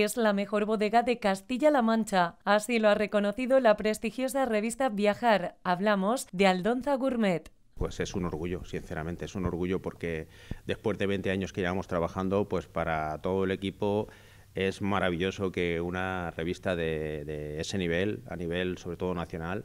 es la mejor bodega de Castilla-La Mancha. Así lo ha reconocido la prestigiosa revista Viajar. Hablamos de Aldonza Gourmet. Pues es un orgullo, sinceramente, es un orgullo porque después de 20 años que llevamos trabajando, pues para todo el equipo es maravilloso que una revista de, ese nivel, a nivel sobre todo nacional,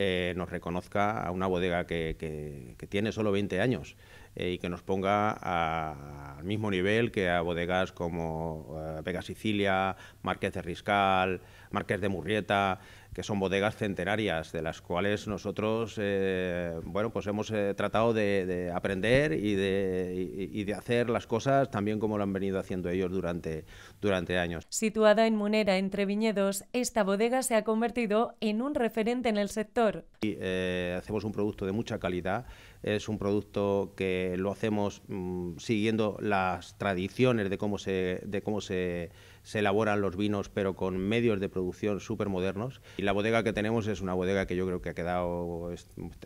eh, nos reconozca a una bodega que, que tiene solo 20 años. Eh, y que nos ponga al mismo nivel que a bodegas como eh, Vega Sicilia, Marqués de Riscal, Marqués de Murrieta, que son bodegas centenarias, de las cuales nosotros eh, bueno, pues hemos tratado de, aprender y de, de hacer las cosas también como lo han venido haciendo ellos durante, durante años. Situada en Munera, entre viñedos, esta bodega se ha convertido en un referente en el sector. hacemos un producto de mucha calidad, es un producto que eh, lo hacemos mm, siguiendo las tradiciones de cómo se, de cómo se, elaboran los vinos, pero con medios de producción súper modernos. Y la bodega que tenemos es una bodega que yo creo que ha quedado,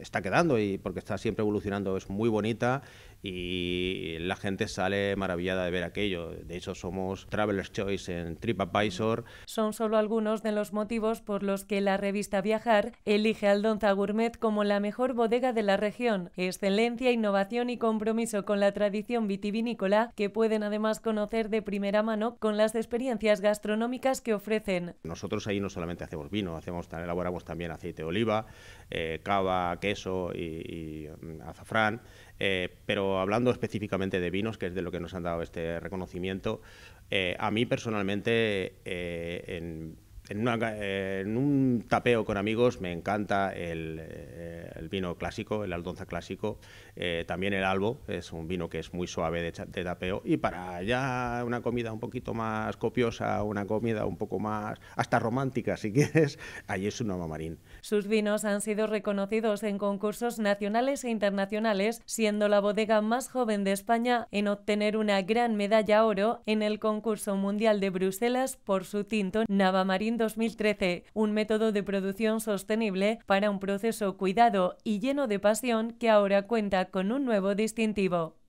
está quedando, y porque está siempre evolucionando, es muy bonita y la gente sale maravillada de ver aquello. De hecho, somos Traveler's Choice en TripAdvisor. Son solo algunos de los motivos por los que la revista Viajar elige al Aldonza Gourmet como la mejor bodega de la región. Excelencia, innovación y compromiso con la tradición vitivinícola que pueden además conocer de primera mano con las experiencias gastronómicas que ofrecen. Nosotros ahí no solamente hacemos vino, hacemos, elaboramos también aceite de oliva, eh, cava, queso y, mm, azafrán, eh, pero hablando específicamente de vinos, que es de lo que nos han dado este reconocimiento, eh, a mí personalmente en eh, en, un tapeo con amigos me encanta el, eh, vino clásico, el aldonza clásico, eh, también el albo, es un vino que es muy suave de, tapeo y para ya una comida un poquito más copiosa, una comida un poco más hasta romántica si quieres, allí es un marín. Sus vinos han sido reconocidos en concursos nacionales e internacionales, siendo la bodega más joven de España en obtener una gran medalla oro en el concurso mundial de Bruselas por su tinto Navamarín 2013, un método de producción sostenible para un proceso cuidado y lleno de pasión que ahora cuenta con un nuevo distintivo.